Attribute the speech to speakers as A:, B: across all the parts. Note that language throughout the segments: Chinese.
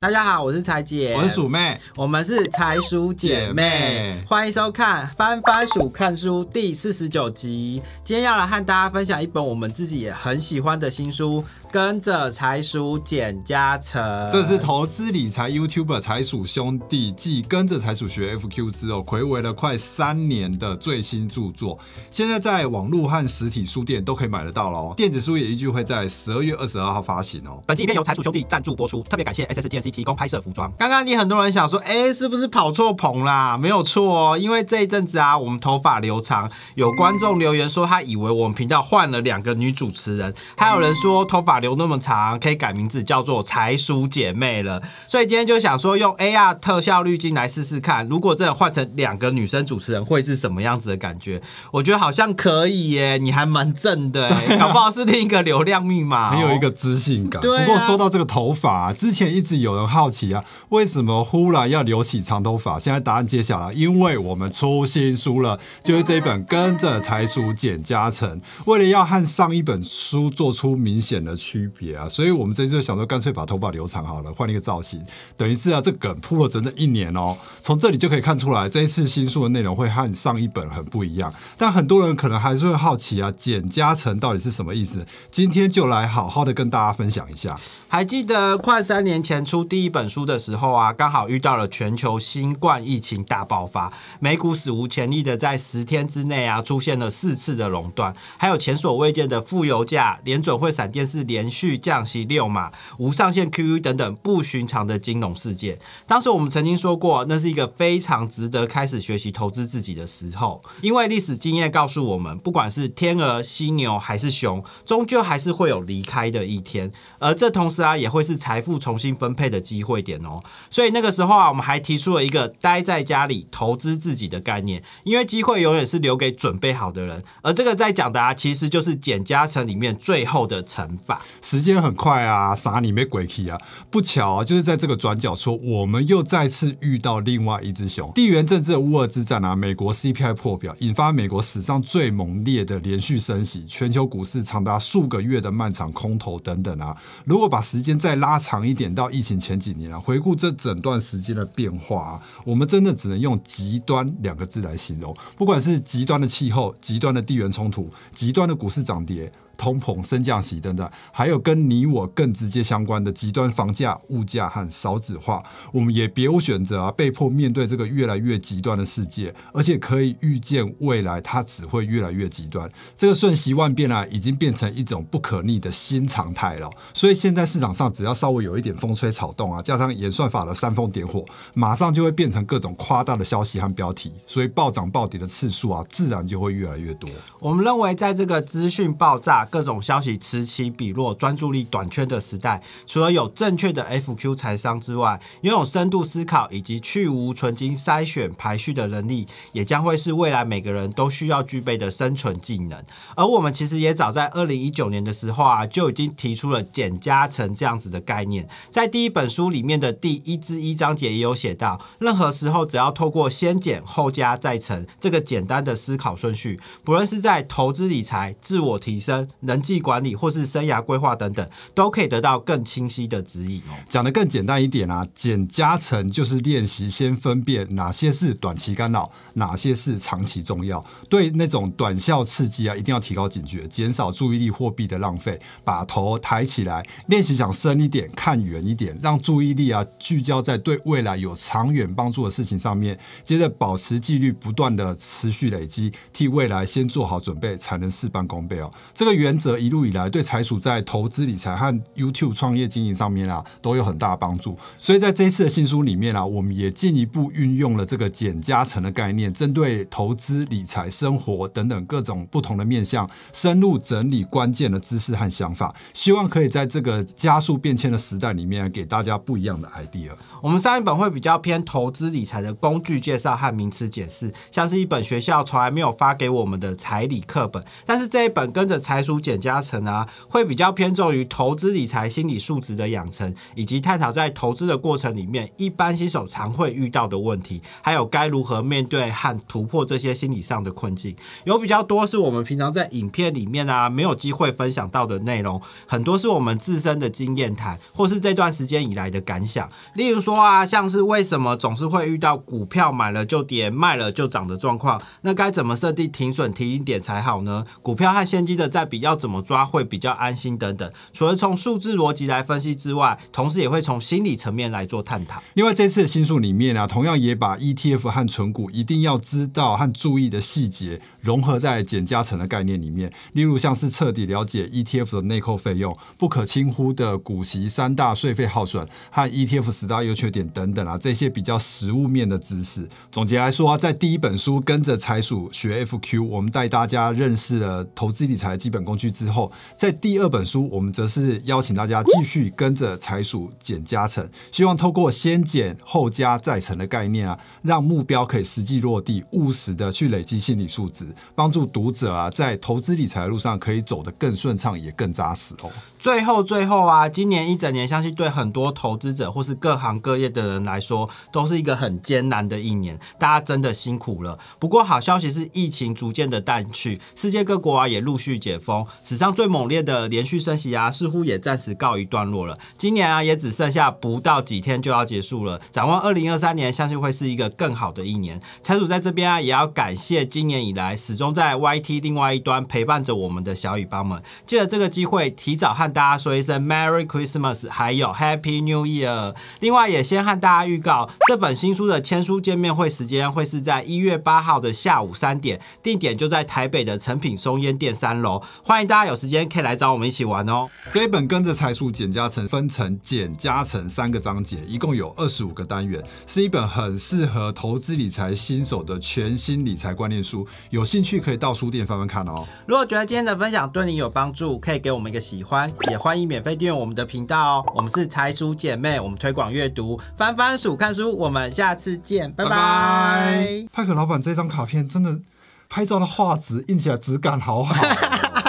A: 大家好，我是财姐，我是鼠妹，我们是财鼠姐妹，欢迎收看《翻番鼠看书》第四十九集。今天要来和大家分享一本我们自己也很喜欢的新书。跟着财鼠简家成，这是投
B: 资理财 YouTuber 财鼠兄弟继跟着财鼠学 FQ 之后，暌违了快三年的最新著作，现在在网络和实体书店都可以买得到喽。电子书也依计会在十二月二十二号发行哦。本期影片由财鼠兄弟赞助播出，特别感谢 S S D N C 提供拍摄服装。
A: 刚刚你很多人想说，哎，是不是跑错棚啦？没有错，因为这一阵子啊，我们头发留长，有观众留言说他以为我们频道换了两个女主持人，还有人说头发。留那么长，可以改名字叫做财叔姐妹了。所以今天就想说，用 AR 特效滤镜来试试看，如果真的换成两个女生主持人，会是什么样子的感觉？我觉得好像可以耶，你还蛮正的，搞不好是另一个流量密码，很有一个
B: 知性感。对，不过说到这个头发，之前一直有人好奇啊，为什么忽然要留起长头发？现在答案揭晓了，因为我们出新书了，就是这一本《跟着财叔减加成》，为了要和上一本书做出明显的。区别啊，所以我们这次就想说，干脆把头发留长好了，换一个造型，等于是啊，这梗铺了整整一年哦。从这里就可以看出来，这一次新书的内容会和上一本很不一样。但很多人可能还是会好奇啊，减加成到底是什么意思？今天就来好好的跟大家分享一下。还记得
A: 快三年前出第一本书的时候啊，刚好遇到了全球新冠疫情大爆发，美股史无前例的在十天之内啊出现了四次的熔断，还有前所未见的负油价，连准会闪电式连续降息六码，无上限 q d 等等不寻常的金融事件。当时我们曾经说过，那是一。一个非常值得开始学习投资自己的时候，因为历史经验告诉我们，不管是天鹅、犀牛还是熊，终究还是会有离开的一天。而这同时啊，也会是财富重新分配的机会点哦。所以那个时候啊，我们还提出了一个待在家里投资自己的概念，因为机会永远是留给准备好的人。
B: 而这个在讲的啊，其实就是减加诚里面最后的乘法。时间很快啊，啥你没鬼气啊？不巧啊，就是在这个转角说，我们又再次遇到另外。哇，一只熊，地缘政治的乌二之战啊，美国 CPI 破表，引发美国史上最猛烈的连续升息，全球股市长达数个月的漫长空头等等啊。如果把时间再拉长一点，到疫情前几年啊，回顾这整段时间的变化啊，我们真的只能用极端两个字来形容。不管是极端的气候，极端的地缘冲突，极端的股市涨跌。通膨、升降息等等，还有跟你我更直接相关的极端房价、物价和少子化，我们也别无选择啊，被迫面对这个越来越极端的世界，而且可以预见未来它只会越来越极端。这个瞬息万变啊，已经变成一种不可逆的新常态了。所以现在市场上只要稍微有一点风吹草动啊，加上演算法的煽风点火，马上就会变成各种夸大的消息和标题，所以暴涨暴跌的次数啊，自然就会越来越多。
A: 我们认为在这个资讯爆炸。各种消息此起彼落，专注力短缺的时代，除了有正确的 FQ 财商之外，拥有深度思考以及去无存金筛选排序的能力，也将会是未来每个人都需要具备的生存技能。而我们其实也早在二零一九年的时候啊，就已经提出了减加成这样子的概念，在第一本书里面的第一至一章节也有写到，任何时候只要透过先减后加再乘这个简单的思考顺序，不论是在投资理财、自我提升。人际管理或是生涯规划等等，都可以得
B: 到更清晰的指引。讲的更简单一点啊，减加成就是练习先分辨哪些是短期干扰，哪些是长期重要。对那种短效刺激啊，一定要提高警觉，减少注意力货币的浪费，把头抬起来，练习想深一点，看远一点，让注意力啊聚焦在对未来有长远帮助的事情上面。接着保持纪律，不断的持续累积，替未来先做好准备，才能事半功倍哦。这个原。原则一路以来对财叔在投资理财和 YouTube 创业经营上面啊都有很大的帮助，所以在这一次的新书里面啊，我们也进一步运用了这个减加成的概念，针对投资理财、生活等等各种不同的面向，深入整理关键的知识和想法，希望可以在这个加速变迁的时代里面给大家不一样的 idea。我们上一本会比较偏投资
A: 理财的工具介绍和名词解释，像是一本学校从来没有发给我们的财理课本，但是这一本跟着财叔。减加成啊，会比较偏重于投资理财心理素质的养成，以及探讨在投资的过程里面，一般新手常会遇到的问题，还有该如何面对和突破这些心理上的困境。有比较多是我们平常在影片里面啊，没有机会分享到的内容，很多是我们自身的经验谈，或是这段时间以来的感想。例如说啊，像是为什么总是会遇到股票买了就跌，卖了就涨的状况？那该怎么设定停损、停一点才好呢？股票和现金的在比较。要怎么抓会比较安心等等。除了从数字逻辑
B: 来分析之外，同时也会从心理层面来做探讨。另外，这次的新书里面啊，同样也把 ETF 和存股一定要知道和注意的细节融合在减加层的概念里面。例如，像是彻底了解 ETF 的内扣费用，不可轻忽的股息三大税费耗损和 ETF 十大优缺点等等啊，这些比较实物面的知识。总结来说，在第一本书《跟着财鼠学 FQ》，我们带大家认识了投资理财基本功。去之后，在第二本书，我们则是邀请大家继续跟着财鼠减加成，希望透过先减后加再乘的概念啊，让目标可以实际落地，务实的去累积心理素质，帮助读者啊在投资理财的路上可以走得更顺畅也更扎实哦。最后最后啊，
A: 今年一整年，相信对很多投资者或是各行各业的人来说，都是一个很艰难的一年，大家真的辛苦了。不过好消息是，疫情逐渐的淡去，世界各国啊也陆续解封。史上最猛烈的连续升息啊，似乎也暂时告一段落了。今年啊，也只剩下不到几天就要结束了。展望二零二三年，相信会是一个更好的一年。财主在这边啊，也要感谢今年以来始终在 YT 另外一端陪伴着我们的小雨帮们。借着这个机会，提早和大家说一声 Merry Christmas，还有 Happy New Year。另外也先和大家预告，这本新书的签书见面会时间会是在一月八号的下午三点，地点就在台北的成
B: 品松烟店三楼。欢迎大家有时间可以来找我们一起玩哦。这一本跟着财叔减加成分成减加成三个章节，一共有二十五个单元，是一本很适合投资理财新手的全新理财观念书。有兴趣可以到书店翻翻看哦。
A: 如果觉得今天的分享对你有帮助，可以给我们一个喜欢，也欢迎免费订阅我们的频道哦。我们是财叔姐妹，我们推广阅读，翻翻薯看书，我们下次见，
B: 拜拜。派克老板这张卡片真的，拍照的画质印起来质感好好。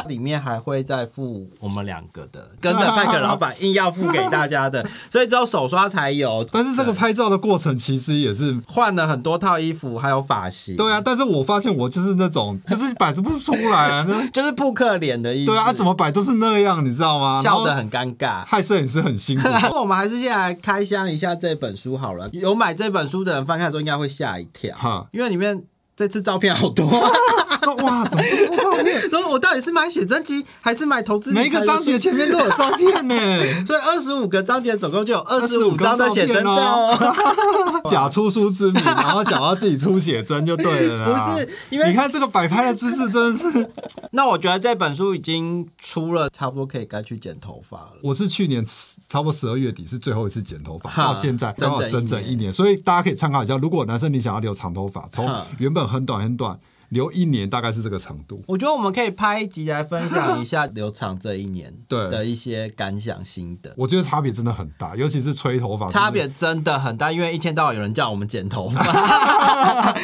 A: 里面还会再付我们两个的，跟着派克老板硬要付给大家的，所以只有手刷才有。但是这个拍照的过程其实也是换了很多套衣服，还有发型。
B: 对啊，但是我发现我就是那种就是摆出不出来，就是扑克脸的思。对啊，怎么摆都是那样，你知道吗？笑得很尴尬，害
A: 摄影师很辛苦。不 过我们还是先来开箱一下这本书好了。有买这本书的人翻开候应该会吓一跳，因为里面这次照片好多。哇，怎么这么多照片？然 我到底是买写真集还是买投资？每个章节前面都有照片呢，所以二十五个章节总共就有二十五张照哦。假出书之名，然后想要自己出写真就对了不是，因为你看这个摆拍的姿势真的是……那我觉得这本书已经出了，差不多可以该去剪头发了。
B: 我是去年差不多十二月底是最后一次剪头发，到现在过好整整一年，所以大家可以参考一下。如果男生你想要留长头发，从原本很短很短。留一年大概是这个长度。
A: 我觉得我们可以拍一集来分享一
B: 下留长这一年 对的一些感想心得。我觉得差
A: 别真的很大，尤其是吹头发。差别真的很大，因为一天到晚有人叫我们剪头发。